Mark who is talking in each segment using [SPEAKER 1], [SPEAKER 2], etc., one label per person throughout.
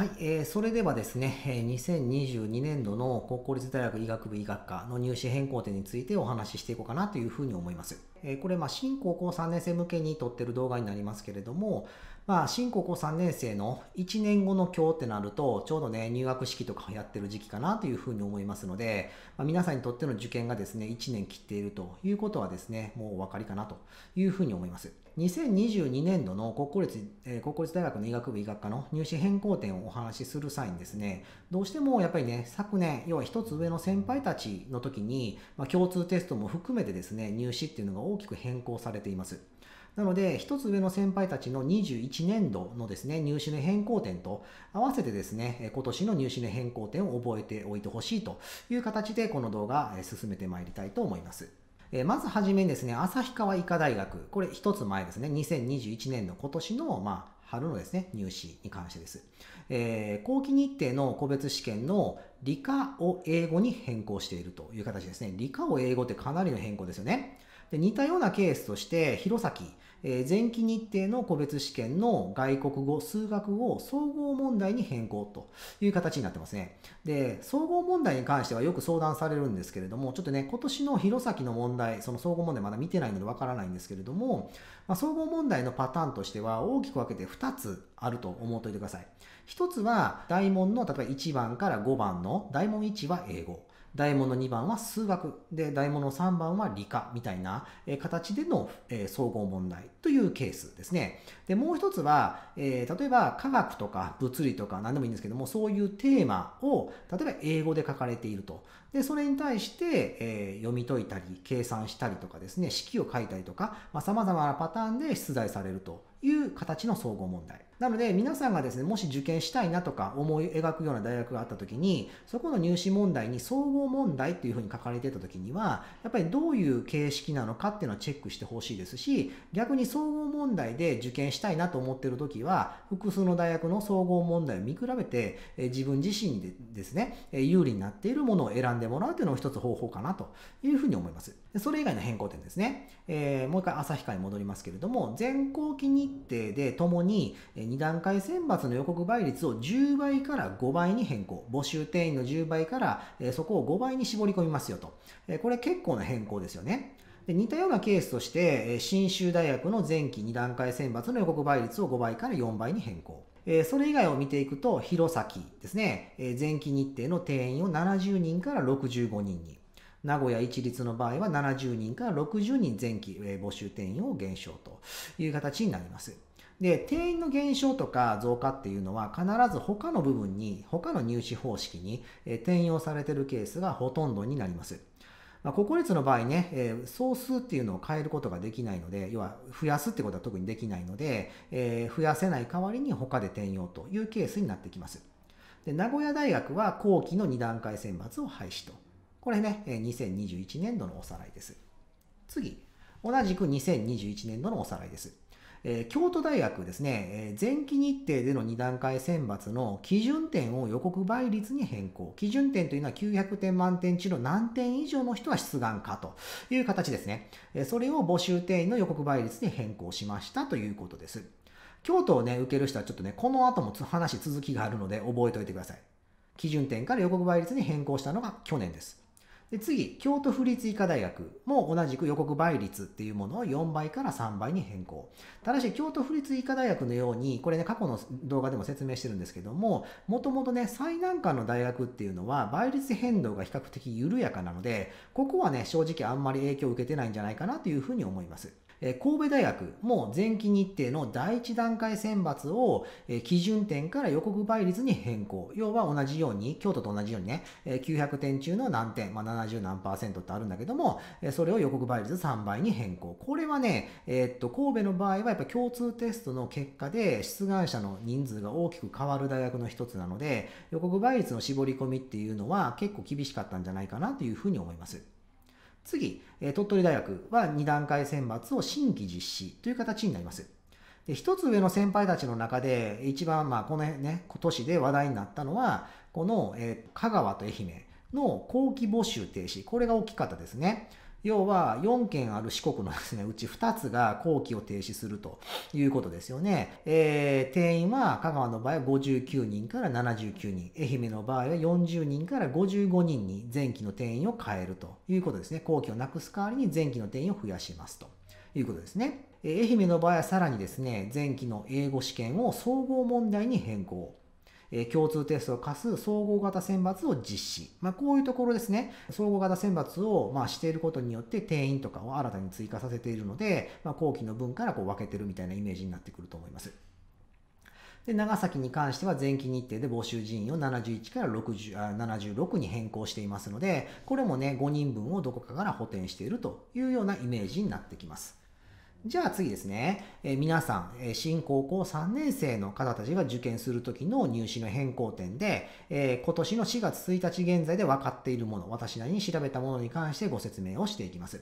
[SPEAKER 1] はい、えー、それではですね、2022年度の高校立大学医学部医学科の入試変更点についてお話ししていこうかなというふうに思います。えー、これ、まあ、新高校3年生向けに撮ってる動画になりますけれども、まあ、新高校3年生の1年後の今日ってなると、ちょうどね、入学式とかやってる時期かなというふうに思いますので、まあ、皆さんにとっての受験がですね、1年切っているということはですね、もうお分かりかなというふうに思います。2022年度の国公立,、えー、国公立大学の医学部医学科の入試変更点をお話しする際にですね、どうしてもやっぱりね、昨年、要は1つ上の先輩たちの時に、まあ、共通テストも含めてですね、入試っていうのが大きく変更されています。なので、一つ上の先輩たちの21年度のですね、入試の変更点と合わせてですね、今年の入試の変更点を覚えておいてほしいという形で、この動画進めてまいりたいと思います。えまずはじめにですね、旭川医科大学、これ一つ前ですね、2021年の今年の、まあ、春のですね、入試に関してです。えー、後期日程の個別試験の理科を英語に変更しているという形ですね。理科を英語ってかなりの変更ですよね。で似たようなケースとして、弘前、えー、前期日程の個別試験の外国語、数学を総合問題に変更という形になってますね。で、総合問題に関してはよく相談されるんですけれども、ちょっとね、今年の弘前の問題、その総合問題まだ見てないのでわからないんですけれども、まあ、総合問題のパターンとしては大きく分けて2つあると思っておいてください。1つは、大問の例えば1番から5番の、大問1は英語。大物2番は数学で大物3番は理科みたいな形での総合問題というケースですね。でもう一つは、え例えば科学とか物理とか何でもいいんですけどもそういうテーマを例えば英語で書かれていると。でそれに対して、え読み解いたり計算したりとかですね式を書いたりとかさまざ、まなパターンで出題されるという形の総合問題。なので皆さんがですね、もし受験したいなとか思い描くような大学があった時に、そこの入試問題に総合問題っていうふうに書かれてた時には、やっぱりどういう形式なのかっていうのをチェックしてほしいですし、逆に総合問題で受験したいなと思ってる時は、複数の大学の総合問題を見比べて、え自分自身でですね、有利になっているものを選んでもらうというのも一つ方法かなというふうに思います。それ以外の変更点ですね。えー、もう一回旭川に戻りますけれども、全後期日程でともに2段階選抜の予告倍率を10倍から5倍に変更。募集定員の10倍から、そこを5倍に絞り込みますよと。これ結構な変更ですよね。で似たようなケースとして、信州大学の前期2段階選抜の予告倍率を5倍から4倍に変更。それ以外を見ていくと、弘前ですね、前期日程の定員を70人から65人に。名古屋一律の場合は70人から60人前期、募集定員を減少という形になります。で、定員の減少とか増加っていうのは必ず他の部分に、他の入試方式に、転用されているケースがほとんどになります。まあ、国立の場合ね、えー、総数っていうのを変えることができないので、要は増やすってことは特にできないので、えー、増やせない代わりに他で転用というケースになってきます。で名古屋大学は後期の2段階選抜を廃止と。これね、2021年度のおさらいです。次、同じく2021年度のおさらいです。えー、京都大学ですね、前期日程での2段階選抜の基準点を予告倍率に変更。基準点というのは900点満点中の何点以上の人は出願かという形ですね。それを募集定員の予告倍率に変更しましたということです。京都をね、受ける人はちょっとね、この後も話続きがあるので覚えておいてください。基準点から予告倍率に変更したのが去年です。で次、京都府立医科大学も同じく予告倍率っていうものを4倍から3倍に変更。ただし、京都府立医科大学のように、これね、過去の動画でも説明してるんですけども、もともとね、最難関の大学っていうのは倍率変動が比較的緩やかなので、ここはね、正直あんまり影響を受けてないんじゃないかなというふうに思います。え神戸大学も前期日程の第1段階選抜を、え基準点から予告倍率に変更。要は同じように、京都と同じようにね、え900点中の何点、まあ、70何パーセントってあるんだけども、えそれを予告倍率3倍に変更。これはね、えっと、神戸の場合はやっぱ共通テストの結果で出願者の人数が大きく変わる大学の一つなので、予告倍率の絞り込みっていうのは結構厳しかったんじゃないかなというふうに思います。次、鳥取大学は2段階選抜を新規実施という形になります。で一つ上の先輩たちの中で、一番、まあ、このね、今年で話題になったのは、この、え香川と愛媛の後期募集停止。これが大きかったですね。要は4件ある四国のですね、うち2つが後期を停止するということですよね。えー、定員は香川の場合は59人から79人、愛媛の場合は40人から55人に前期の定員を変えるということですね。後期をなくす代わりに前期の定員を増やしますということですね。愛媛の場合はさらにですね、前期の英語試験を総合問題に変更。え共通テストを課す総合型選抜を実施。まあ、こういうところですね。総合型選抜を、まあ、していることによって定員とかを新たに追加させているので、まあ、後期の分からこう分けてるみたいなイメージになってくると思います。で長崎に関しては前期日程で募集人員を71から60あ76に変更していますのでこれもね5人分をどこかから補填しているというようなイメージになってきます。じゃあ次ですね、えー、皆さん、えー、新高校3年生の方たちが受験するときの入試の変更点で、えー、今年の4月1日現在で分かっているもの、私なりに調べたものに関してご説明をしていきます。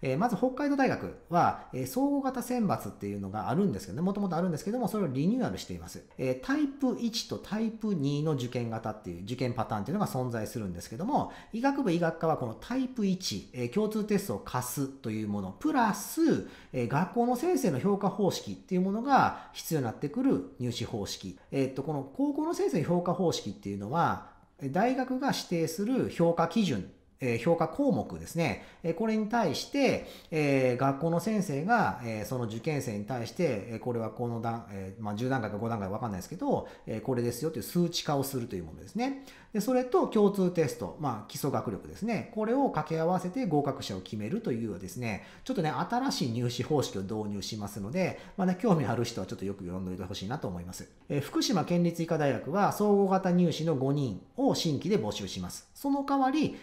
[SPEAKER 1] えー、まず北海道大学は、えー、総合型選抜っていうのがあるんですけどね、もともとあるんですけども、それをリニューアルしています。えー、タイプ1とタイプ2の受験型っていう、受験パターンっていうのが存在するんですけども、医学部医学科はこのタイプ1、え共通テストを課すというもの、プラス、え学校の先生の評価方式っていうものが必要になってくる入試方式。えっと、この高校の先生の評価方式っていうのは、大学が指定する評価基準え評価項目ですね、えこれに対して、え学校の先生が、えその受験生に対して、えこれはこの段、えまあ、10段階か5段階わかんないですけど、えこれですよという数値化をするというものですね。でそれと共通テスト、まあ、基礎学力ですね。これを掛け合わせて合格者を決めるというですね、ちょっとね、新しい入試方式を導入しますので、まあね、興味ある人はちょっとよく読んでおいてほしいなと思います。え福島県立医科大学は総合型入試の5人を新規で募集します。その代わり、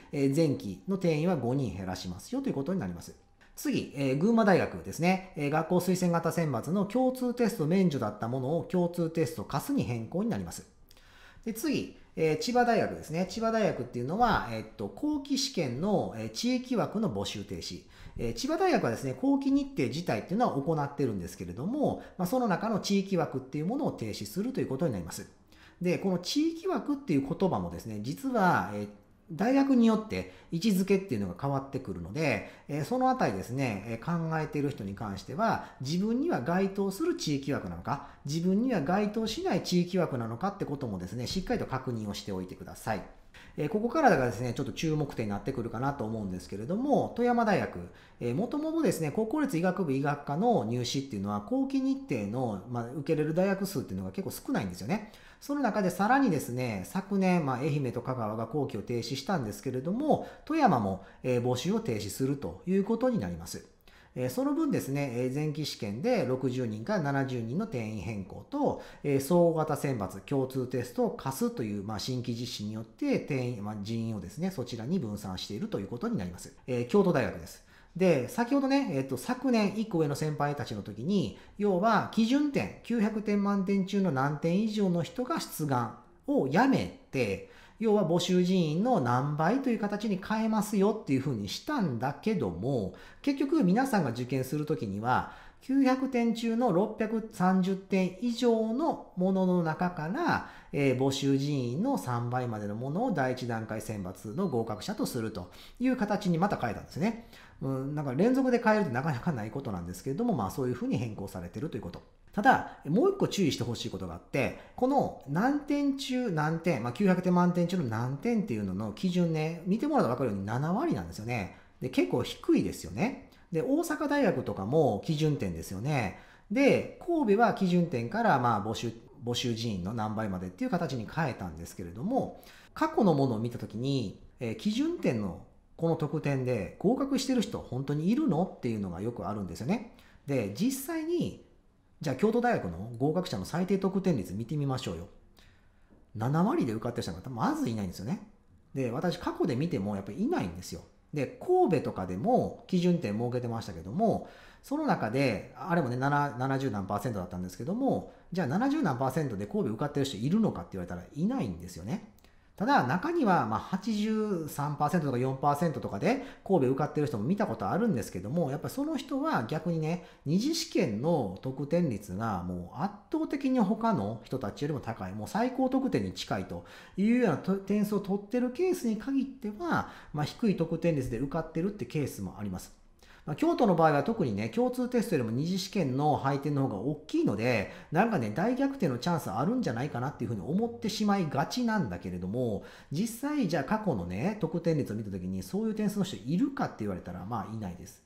[SPEAKER 1] 前期の定員は5人減らしますよということになります。次、えー、群馬大学ですね、えー、学校推薦型選抜の共通テスト免除だったものを共通テスト貸すに変更になります。で次、えー、千葉大学ですね。千葉大学っていうのは、えっと、後期試験の、え地域枠の募集停止。え千葉大学はですね、後期日程自体っていうのは行ってるんですけれども、まあ、その中の地域枠っていうものを停止するということになります。で、この地域枠っていう言葉もですね、実は、え大学によって位置づけっていうのが変わってくるので、えそのあたりですね、え考えている人に関しては、自分には該当する地域枠なのか、自分には該当しない地域枠なのかってこともですね、しっかりと確認をしておいてください。えここからがですね、ちょっと注目点になってくるかなと思うんですけれども、富山大学、えー、もともとですね、高校立医学部医学科の入試っていうのは、後期日程の、まあ、受けれる大学数っていうのが結構少ないんですよね。その中でさらにですね、昨年、まあ、愛媛と香川が後期を停止したんですけれども、富山も、えー、募集を停止するということになります。えその分ですね、え前期試験で60人から70人の定員変更と、え総合型選抜共通テストを課すという、まあ、新規実施によって定員、まあ、人員をですね、そちらに分散しているということになります。え京都大学です。で、先ほどね、えっと、昨年1個上の先輩たちの時に、要は基準点、900点満点中の何点以上の人が出願をやめて、要は募集人員の何倍という形に変えますよっていうふうにしたんだけども、結局皆さんが受験するときには、900点中の630点以上のものの中から、えー、募集人員の3倍までのものを第一段階選抜の合格者とするという形にまた変えたんですね。うん、なんか連続で変えるってなかなかないことなんですけれども、まあそういうふうに変更されてるということ。ただ、もう一個注意してほしいことがあって、この何点中何点、まあ、900点満点中の何点っていうのの基準ね、見てもらうと分かるように7割なんですよね。で、結構低いですよね。で、大阪大学とかも基準点ですよね。で、神戸は基準点からまあ募集、募集人員の何倍までっていう形に変えたんですけれども、過去のものを見たときに、えー、基準点のこの得点で合格してる人本当にいるのっていうのがよくあるんですよね。で、実際にじゃあ京都大学の合格者の最低得点率見てみましょうよ。7割で受かってた人がまずいないんですよね。で、私過去で見てもやっぱりいないんですよ。で、神戸とかでも基準点設けてましたけども、その中で、あれもね、70何パーセントだったんですけども、じゃあ70何パーセントで神戸受かってる人いるのかって言われたらいないんですよね。ただ、中には、ま83%とか4%とかで神戸受かってる人も見たことあるんですけども、やっぱりその人は逆にね、2次試験の得点率がもう圧倒的に他の人たちよりも高い、もう最高得点に近いというような点数を取ってるケースに限っては、まあ、低い得点率で受かってるってケースもあります。まあ、京都の場合は特にね、共通テストよりも二次試験の配点の方が大きいので、なんかね、大逆転のチャンスあるんじゃないかなっていうふうに思ってしまいがちなんだけれども、実際じゃあ過去のね、得点率を見た時にそういう点数の人いるかって言われたら、まあいないです。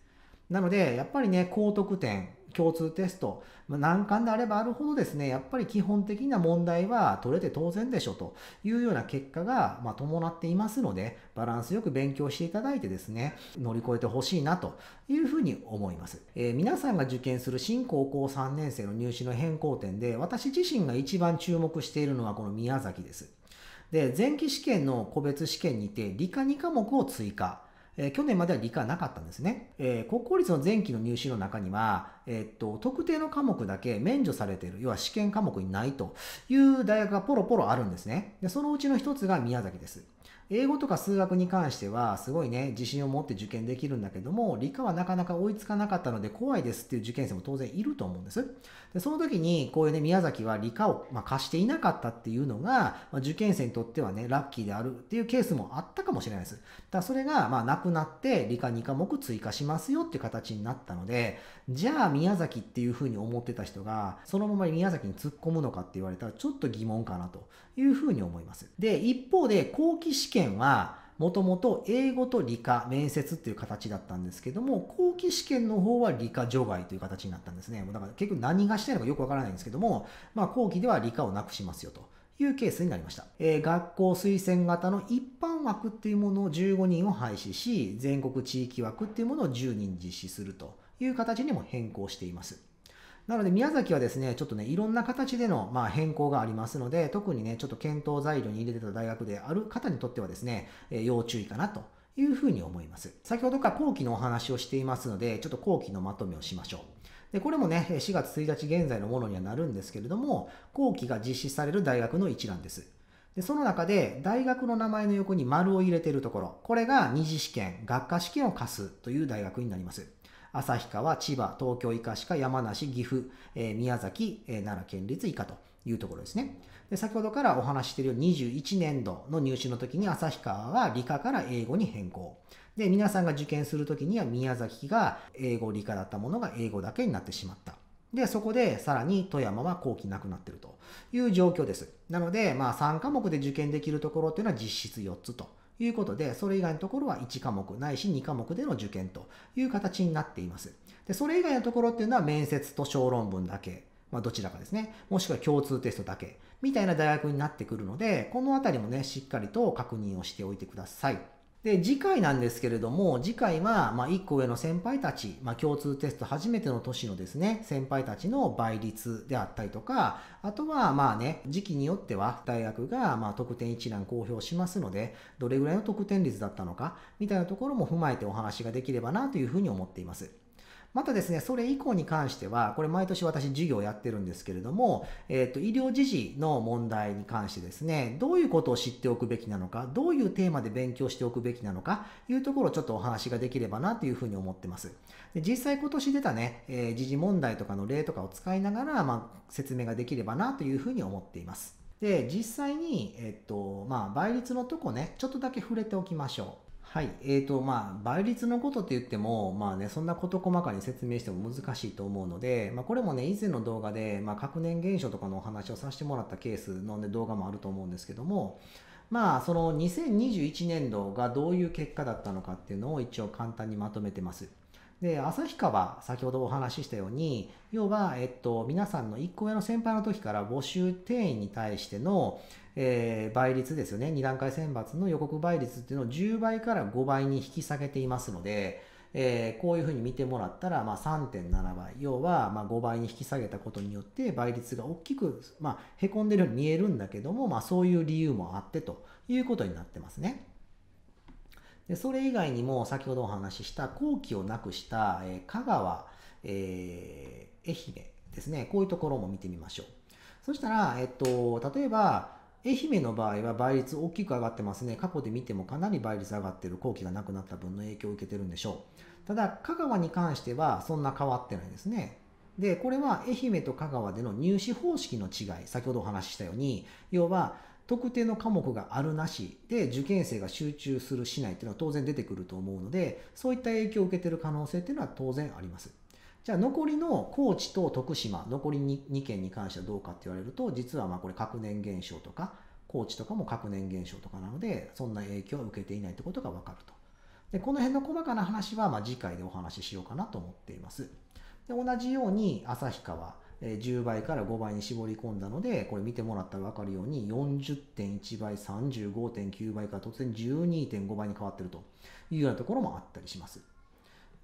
[SPEAKER 1] なので、やっぱりね、高得点、共通テスト、ま難関であればあるほどですね、やっぱり基本的な問題は取れて当然でしょというような結果が、ま伴っていますので、バランスよく勉強していただいてですね、乗り越えてほしいなというふうに思います。えー、皆さんが受験する新高校3年生の入試の変更点で、私自身が一番注目しているのはこの宮崎です。で、前期試験の個別試験にて理科2科目を追加。えー、去年までは理科なかったんですね。えー、国公立の前期の入試の中には、えっと、特定の科目だけ免除されている、要は試験科目にないという大学がポロポロあるんですね。で、そのうちの一つが宮崎です。英語とか数学に関しては、すごいね、自信を持って受験できるんだけども、理科はなかなか追いつかなかったので怖いですっていう受験生も当然いると思うんです。で、その時に、こういうね、宮崎は理科を、まあ、貸していなかったっていうのが、まあ、受験生にとってはね、ラッキーであるっていうケースもあったかもしれないです。だそれが、まあ、なくなって、理科2科目追加しますよっていう形になったので、じゃあ宮崎っていうふうに思ってた人が、そのまま宮崎に突っ込むのかって言われたら、ちょっと疑問かなというふうに思います。で、一方で、後期試験は、もともと英語と理科、面接っていう形だったんですけども、後期試験の方は理科除外という形になったんですね。だから結局何がしたいのかよくわからないんですけども、まあ後期では理科をなくしますよと。いうケースになりました。えー、学校推薦型の一般枠っていうものを15人を廃止し、全国地域枠っていうものを10人実施するという形にも変更しています。なので宮崎はですね、ちょっとね、いろんな形での、まあ、変更がありますので、特にね、ちょっと検討材料に入れてた大学である方にとってはですね、え要注意かなというふうに思います。先ほどから後期のお話をしていますので、ちょっと後期のまとめをしましょう。で、これもね、4月1日現在のものにはなるんですけれども、後期が実施される大学の一覧です。で、その中で、大学の名前の横に丸を入れているところ、これが2次試験、学科試験を課すという大学になります。旭川、千葉、東京医科歯科、山梨、岐阜、えー、宮崎、えー、奈良県立医科というところですね。で先ほどからお話ししているように21年度の入試の時に旭川は理科から英語に変更。で、皆さんが受験する時には宮崎が英語理科だったものが英語だけになってしまった。で、そこでさらに富山は後期なくなっているという状況です。なので、まあ3科目で受験できるところっていうのは実質4つということで、それ以外のところは1科目ないし2科目での受験という形になっています。で、それ以外のところっていうのは面接と小論文だけ、まあどちらかですね、もしくは共通テストだけ、みたいな大学になってくるので、このあたりもね、しっかりと確認をしておいてください。で、次回なんですけれども、次回は、まあ、1個上の先輩たち、まあ、共通テスト初めての年のですね、先輩たちの倍率であったりとか、あとは、まあね、時期によっては、大学が、まあ、得点一覧公表しますので、どれぐらいの得点率だったのか、みたいなところも踏まえてお話ができればなというふうに思っています。またですね、それ以降に関しては、これ毎年私授業をやってるんですけれども、えっ、ー、と、医療時事の問題に関してですね、どういうことを知っておくべきなのか、どういうテーマで勉強しておくべきなのか、いうところをちょっとお話ができればなというふうに思ってます。で実際今年出たね、えー、時事問題とかの例とかを使いながら、まあ、説明ができればなというふうに思っています。で、実際に、えっと、まあ、倍率のとこね、ちょっとだけ触れておきましょう。はい。えーと、まあ、倍率のことって言っても、まあね、そんなこと細かに説明しても難しいと思うので、まあ、これもね、以前の動画で、まあ、確年現象とかのお話をさせてもらったケースの、ね、動画もあると思うんですけども、まあ、その2021年度がどういう結果だったのかっていうのを一応簡単にまとめてます。で、旭川、先ほどお話ししたように、要は、えっと、皆さんの1個上の先輩の時から募集定員に対しての、えー、倍率ですよね、2段階選抜の予告倍率っていうのを10倍から5倍に引き下げていますので、えー、こういうふうに見てもらったら、まあ、3.7倍、要はまあ5倍に引き下げたことによって倍率が大きく、まあ、へこんでるように見えるんだけども、まあ、そういう理由もあってということになってますね。でそれ以外にも先ほどお話しした後期をなくした、え香川、えー、愛媛ですねこういうところも見てみましょうそしたら、えっと、例えば愛媛の場合は倍率大きく上がってますね過去で見てもかなり倍率上がってる後期がなくなった分の影響を受けてるんでしょうただ香川に関してはそんな変わってないですねでこれは愛媛と香川での入試方式の違い先ほどお話ししたように要は特定の科目があるなしで受験生が集中するしないっていうのは当然出てくると思うのでそういった影響を受けてる可能性っていうのは当然あります。じゃあ残りの高知と徳島残り 2, 2県に関してはどうかって言われると実はまあこれ確年減少とか高知とかも確年減少とかなのでそんな影響は受けていないってことがわかると。でこの辺の細かな話はま次回でお話ししようかなと思っています。で同じように旭川10倍から5倍に絞り込んだので、これ見てもらったら分かるように、40.1倍、35.9倍から突然12.5倍に変わってるというようなところもあったりします。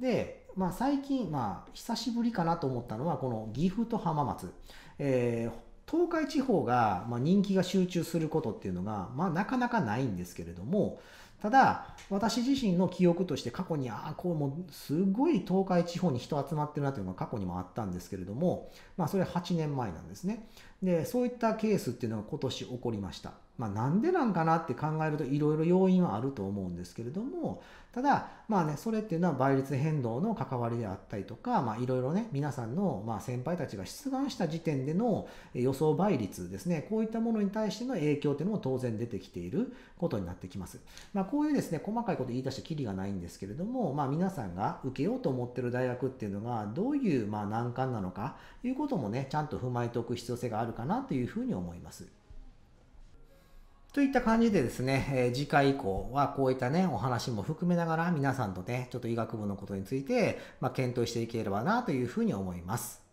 [SPEAKER 1] で、まあ、最近、まあ、久しぶりかなと思ったのは、この岐阜と浜松。えー東海地方が、ま人気が集中することっていうのが、まあ、なかなかないんですけれども、ただ、私自身の記憶として過去に、ああ、こうもうすごい東海地方に人集まってるなというのが過去にもあったんですけれども、まあそれ8年前なんですね。で、そういったケースっていうのが今年起こりました。まあ、なんでなんかなって考えるといろいろ要因はあると思うんですけれどもただまあねそれっていうのは倍率変動の関わりであったりとかいろいろね皆さんのまあ先輩たちが出願した時点での予想倍率ですねこういったものに対しての影響っていうのも当然出てきていることになってきます、まあ、こういうですね細かいこと言い出してきりがないんですけれども、まあ、皆さんが受けようと思ってる大学っていうのがどういうまあ難関なのかいうこともねちゃんと踏まえておく必要性があるかなというふうに思います。といった感じでですね、え次回以降はこういったね、お話も含めながら皆さんとね、ちょっと医学部のことについて、まあ、検討していければなというふうに思います。